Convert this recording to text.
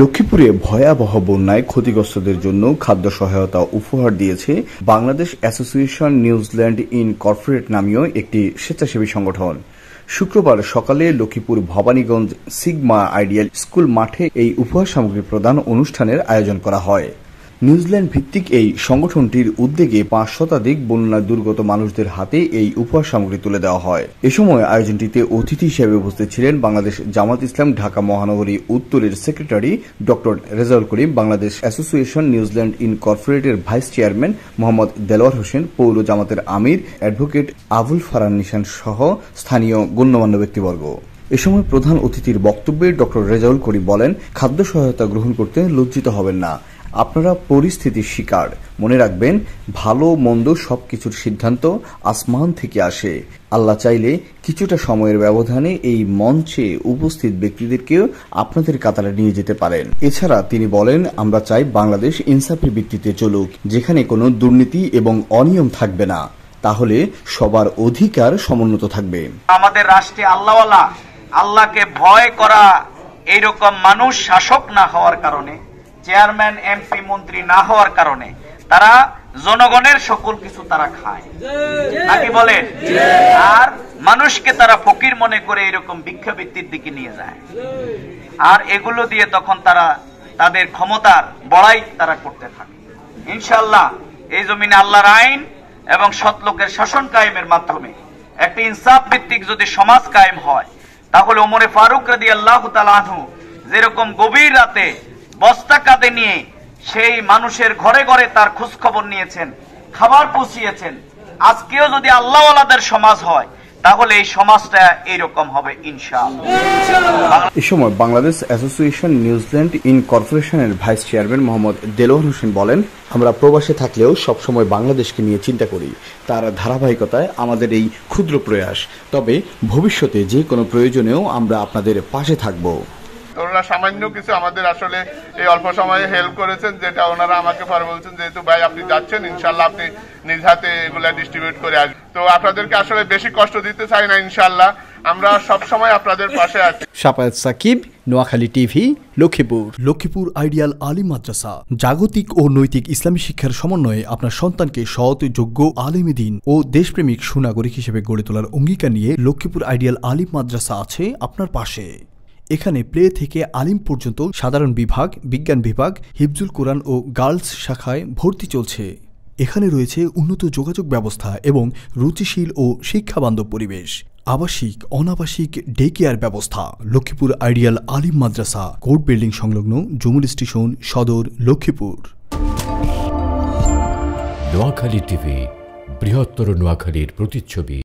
লক্ষ্মীপুরে ভয়াবহ বন্যায় ক্ষতিগ্রস্তদের জন্য খাদ্য সহায়তা উপহার দিয়েছে Bangladesh association New Zealand incorporated নামীয় একটি স্বেচ্ছাসেবী সংগঠন শুক্রবার সকালে Laxmipur Bhabaniganj Sigma ideal school মাঠে এই উপহার সামগ্রী প্রদান অনুষ্ঠানের আয়োজন করা হয় নিউজিল্যান্ড ভিত্তিক এই সংগঠনটির উদ্যোগে পাঁচ শতাধিক বন্যা দুর্গত মানুষদের হাতে এই উপহার সামগ্রী তুলে দেওয়া হয় এ সময় আয়োজনটিতে অতিথি হিসেবে উপস্থিত ছিলেন বাংলাদেশ জামাত ইসলাম ঢাকা মহানগরী উত্তরের secretary doctor Rezaul Karim Bangladesh association New Zealand ইনকর্পোরেটের ভাইস চেয়ারম্যান মোহাম্মদ দেলওয়ার হোসেন পৌর জামাতের আমির অ্যাডভোকেট আবুল ফারান নিশান সহ স্থানীয় গণ্যমান্য ব্যক্তিবর্গ এ সময় প্রধান অতিথির বক্তব্যে ডক্টর রেজাউল করিম বলেন খাদ্য সহায়তা গ্রহণ করতে লজ্জিত হবেন না আপনারা পরিস্থিতির শিকার মনে রাখবেন ভালো মন্দ সব কিছুর সিদ্ধান্ত আসমান থেকে আসে আল্লাহ চাইলে কিছুটা সময়ের ব্যবধানে এই মঞ্চে উপস্থিত ব্যক্তিদেরকেও আপনাদের কাতারে নিয়ে যেতে পারেন এছাড়া তিনি বলেন আমরা চাই বাংলাদেশ ইনসাফের ভিত্তিতে চলুক যেখানে কোনো দুর্নীতি এবং অনিয়ম থাকবে না তাহলে সবার অধিকার সমুন্নত থাকবে আমাদের রাষ্ট্রে আল্লাহওয়ালা আল্লাহকে ভয় করা এইরকম মানুষ শাসক না হওয়ার কারণে চেয়ারম্যান এমপি মন্ত্রী না হওয়ার কারণে তারা জনগণের সকল কিছু তারা খায় নাকি বলেন আর মানুষকে তারা ফকির মনে করে এরকম ভিক্ষাবৃত্তির দিকে নিয়ে যায় আর এগুলো দিয়ে তখন তারা তাদের ক্ষমতার বড়াই তারা করতে থাকে ইনশাল্লাহ এই জমিনে আল্লাহর আইন এবং সৎলোকের শাসন কায়েমের মাধ্যমে একটি ইনসাফ ভিত্তিক যদি সমাজ কায়েম হয় তাহলে ওমরে ফারুক রাদি আল্লাহ তালু যেরকম গভীর রাতে বস্তা কাঁধে নিয়ে সেই মানুষের ঘরে ঘরে তার খোঁজখবর নিয়েছেন খাবার পৌঁছিয়েছেন আজকেও যদি আল্লাহওয়ালাদের সমাজ হয় তাহলে এই সমাজটা এরকম হবে ইনশাআল্লাহ এই সময় Bangladesh association New Zealand vice chairman Mohammad Delwar Hossain বলেন আমরা প্রবাসে থাকলেও সবসময় বাংলাদেশকে নিয়ে চিন্তা করি তার ধারাবাহিকতায় আমাদের এই ক্ষুদ্র প্রয়াস তবে ভবিষ্যতে যে কোনো প্রয়োজনেও আমরা আপনাদের পাশে থাকবো ওনারা সামান্য কিছু আমাদের আসলে এই অল্প সময়ে হেল্প করেছেন যেটা ওনারা আমাকে পরে বলছেন যেহেতু ভাই আপনি যাচ্ছেন ইনশাল্লাহ আপনি নিজ হাতে এগুলা ডিস্ট্রিবিউট করে আসবেন তো আপনাদেরকে আসলে বেশি কষ্ট দিতে চাই না ইনশাল্লাহ আমরা সব সময় আপনাদের পাশে আছি সাপায়াত সাকিব নোয়াখালী টিভি লক্ষ্মীপুর লক্ষ্মীপুর আইডিয়াল আলিম মাদ্রাসা জাগতিক ও নৈতিক ইসলামী শিক্ষার সমন্বয়ে আপনার সন্তানকে সৎ যোগ্য দিন ও দেশপ্রেমিক সুনাগরিক হিসেবে গড়ে তোলার অঙ্গীকার নিয়ে লক্ষ্মীপুর আইডিয়াল আলিম মাদ্রাসা আছে আপনার পাশে এখানে প্লে থেকে আলিম পর্যন্ত সাধারণ বিভাগ বিজ্ঞান বিভাগ হিফজুল কোরআন ও গার্লস শাখায় ভর্তি চলছে এখানে রয়েছে উন্নত যোগাযোগ ব্যবস্থা এবং রুচিশীল ও শিক্ষাবান্ধব পরিবেশ আবাসিক অনাবাসিক ডে কেয়ার ব্যবস্থা লক্ষ্মীপুর আইডিয়াল আলিম মাদ্রাসা কোর্ট বিল্ডিং সংলগ্ন জমুল স্টেশন সদর লক্ষ্মীপুর নোয়াখালী টিভি বৃহত্তর নোয়াখালীর প্রতিচ্ছবি